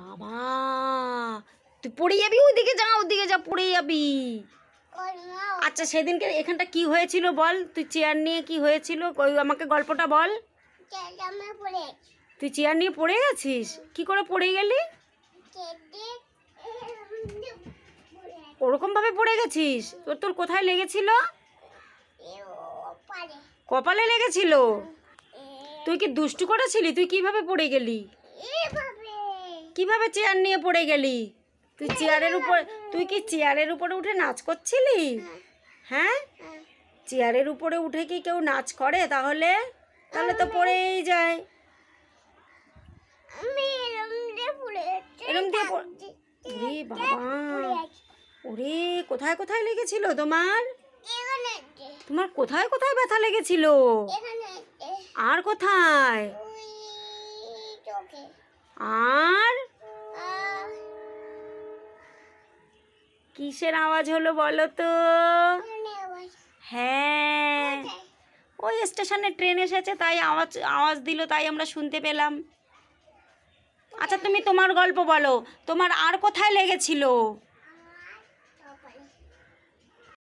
বাবা তুই পড়ে যাবি ওই দিকে যা ওইদিকে যা পড়ে যাবি আচ্ছা সেদিনকে এখানটা কি হয়েছিল বল তুই চেয়ার নিয়ে কি হয়েছিল ওই আমাকে গল্পটা বল তুই চেয়ার নিয়ে পড়ে গেছিস কি করে পড়ে গেলি ওরকমভাবে পড়ে গেছিস তোর তোর কোথায় লেগেছিল কপালে লেগেছিল তুই কি দুষ্টু করেছিলি তুই কিভাবে পড়ে গেলি কিভাবে চেয়ার নিয়ে পড়ে গেলি তুই চেয়ারের উপর তুই কি চেয়ারের উপরে উঠে নাচ করছিলি হ্যাঁ চেয়ারের উপরে উঠে কি কেউ নাচ করে তাহলে তাহলে তো পড়েই যায় ওরে বাবা ওরে কোথায় কোথায় লেগেছিল তোমার তোমার কোথায় কোথায় ব্যথা লেগেছিল আর কোথায় আর কিসের আওয়াজ হলো বলো তো হ্যাঁ ওই স্টেশনে ট্রেন এসেছে তাই আওয়াজ আওয়াজ দিল তাই আমরা শুনতে পেলাম আচ্ছা তুমি তোমার গল্প বলো তোমার আর কোথায় লেগেছিল